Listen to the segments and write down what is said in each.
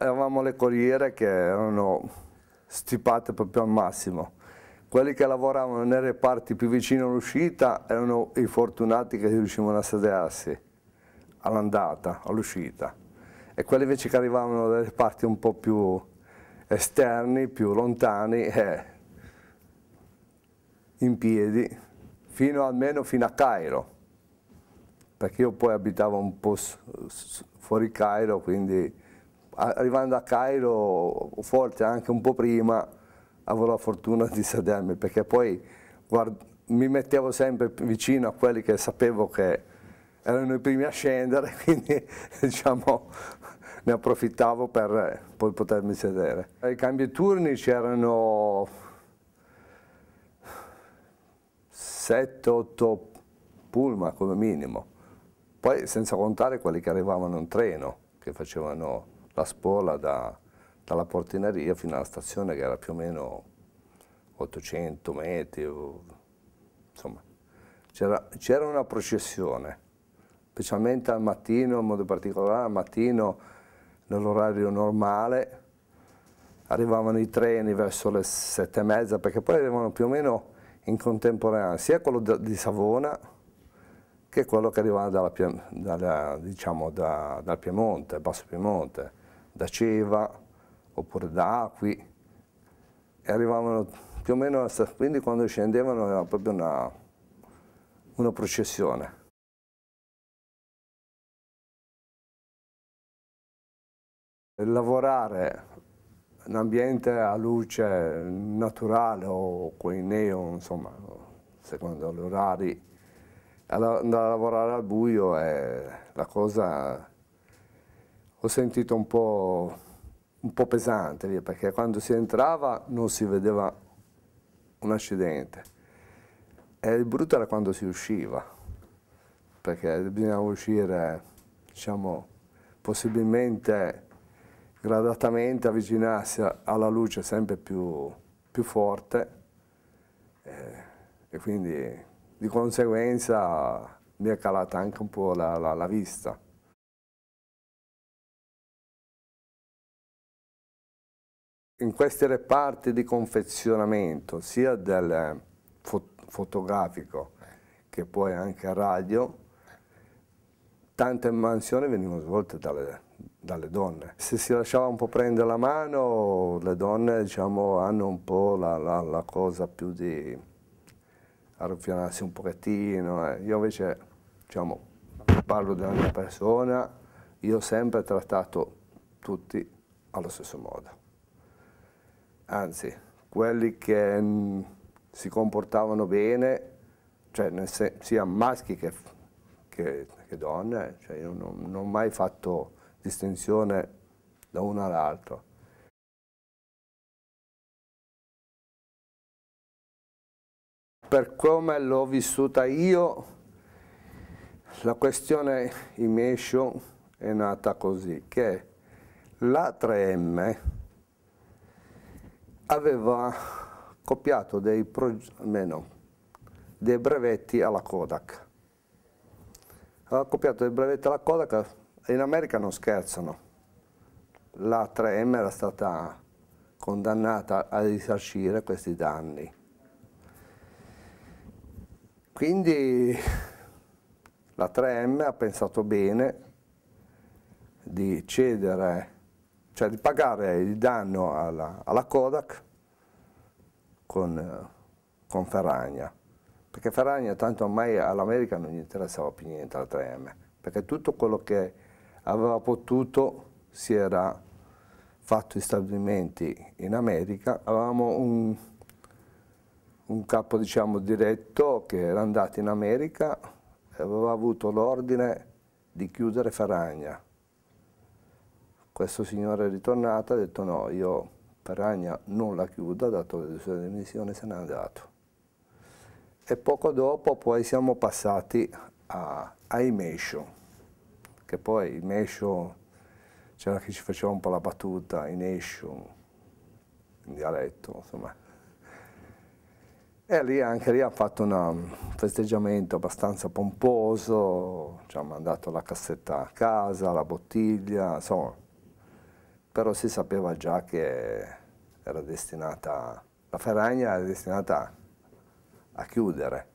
Avevamo le corriere che erano stipate proprio al massimo. Quelli che lavoravano nei reparti più vicino all'uscita erano i fortunati che riuscivano a sedersi all'andata, all'uscita. E quelli invece che arrivavano dai reparti un po' più esterni, più lontani, eh, in piedi, fino almeno fino a Cairo perché io poi abitavo un po' fuori Cairo, quindi arrivando a Cairo, forse anche un po' prima, avevo la fortuna di sedermi, perché poi guarda, mi mettevo sempre vicino a quelli che sapevo che erano i primi a scendere, quindi diciamo, ne approfittavo per poi potermi sedere. I cambi turni c'erano 7-8 pullman come minimo, poi senza contare quelli che arrivavano in treno, che facevano la scuola da, dalla portineria fino alla stazione che era più o meno 800 metri, o, insomma c'era, una processione, specialmente al mattino, in modo particolare al mattino nell'orario normale, arrivavano i treni verso le sette e mezza perché poi arrivavano più o meno in contemporanea sia quello di Savona che quello che arrivava dalla, dalla, diciamo, da, dal Piemonte, Basso Piemonte da Ceva oppure da Acqui e arrivavano più o meno, alla stazione, quindi quando scendevano era proprio una, una processione. Lavorare in ambiente a luce naturale o con i neon, insomma, secondo gli orari, andare a lavorare al buio è la cosa ho sentito un po', un po', pesante lì, perché quando si entrava non si vedeva un accidente. E il brutto era quando si usciva, perché bisognava uscire, diciamo, possibilmente gradatamente avvicinarsi alla luce sempre più, più forte eh, e quindi di conseguenza mi è calata anche un po' la, la, la vista. in questi reparti di confezionamento, sia del eh, fo fotografico che poi anche radio, tante mansioni venivano svolte dalle, dalle, donne. Se si lasciava un po' prendere la mano, le donne diciamo, hanno un po' la, la, la cosa più di arruffianarsi un pochettino. Eh. Io invece diciamo, parlo della mia persona, io ho sempre trattato tutti allo stesso modo anzi, quelli che si comportavano bene, cioè sia maschi che, che, che donne, cioè io non, non ho mai fatto distinzione da uno all'altro. Per come l'ho vissuta io, la questione immersion è nata così, che la 3M aveva copiato dei, meno, dei brevetti alla Kodak. Aveva copiato dei brevetti alla Kodak, in America non scherzano. La 3M era stata condannata a risarcire questi danni. Quindi la 3M ha pensato bene di cedere cioè di pagare il danno alla, alla Kodak con, eh, con, Ferragna, perché Ferragna tanto ormai all'America non gli interessava più niente la 3M, perché tutto quello che aveva potuto si era fatto stabilimenti in America, avevamo un, un capo diciamo, diretto che era andato in America e aveva avuto l'ordine di chiudere Ferragna questo signore è ritornato e ha detto no, io Peragna non la chiudo, ha dato le sue dimissioni e se n'è andato. E poco dopo poi siamo passati a, a Imescio, che poi Imescio c'era chi ci faceva un po' la battuta, Inescio, in dialetto, insomma. E lì anche lì hanno fatto una, un festeggiamento abbastanza pomposo, ci hanno mandato la cassetta a casa, la bottiglia, insomma però si sapeva già che era destinata, la Ferragna era destinata a chiudere,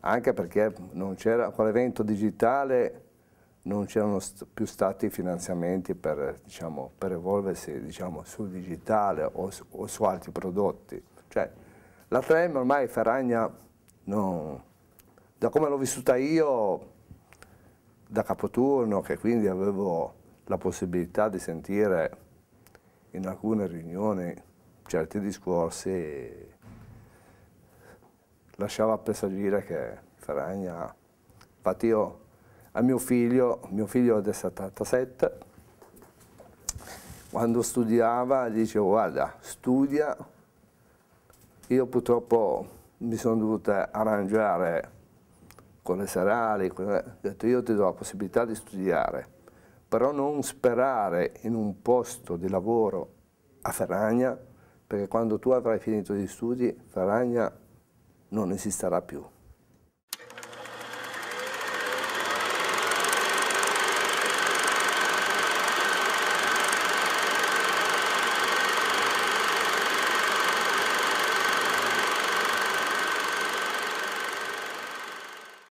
anche perché con l'evento digitale non c'erano st più stati finanziamenti per, diciamo, per evolversi diciamo, sul digitale o su, o su, altri prodotti. Cioè, la Trem ormai Ferragna, no, da come l'ho vissuta io, da capoturno, che quindi avevo la possibilità di sentire in alcune riunioni certi discorsi lasciava presagire che Ferragna, infatti io a mio figlio, mio figlio del 77, quando studiava dicevo guarda studia, io purtroppo mi sono dovuta arrangiare con le serali, ho detto io ti do la possibilità di studiare, però non sperare in un posto di lavoro a Ferragna, perché quando tu avrai finito gli studi Ferragna non esisterà più.